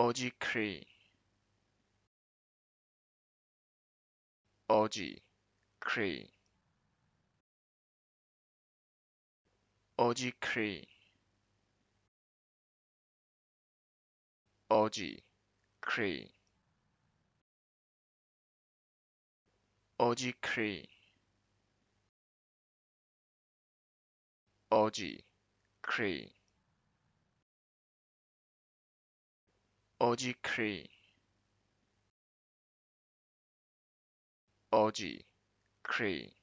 어지 크리 어지 크리 어지 크리 어지 크리 어지 크리 어지 크리 OG Cree OG Cree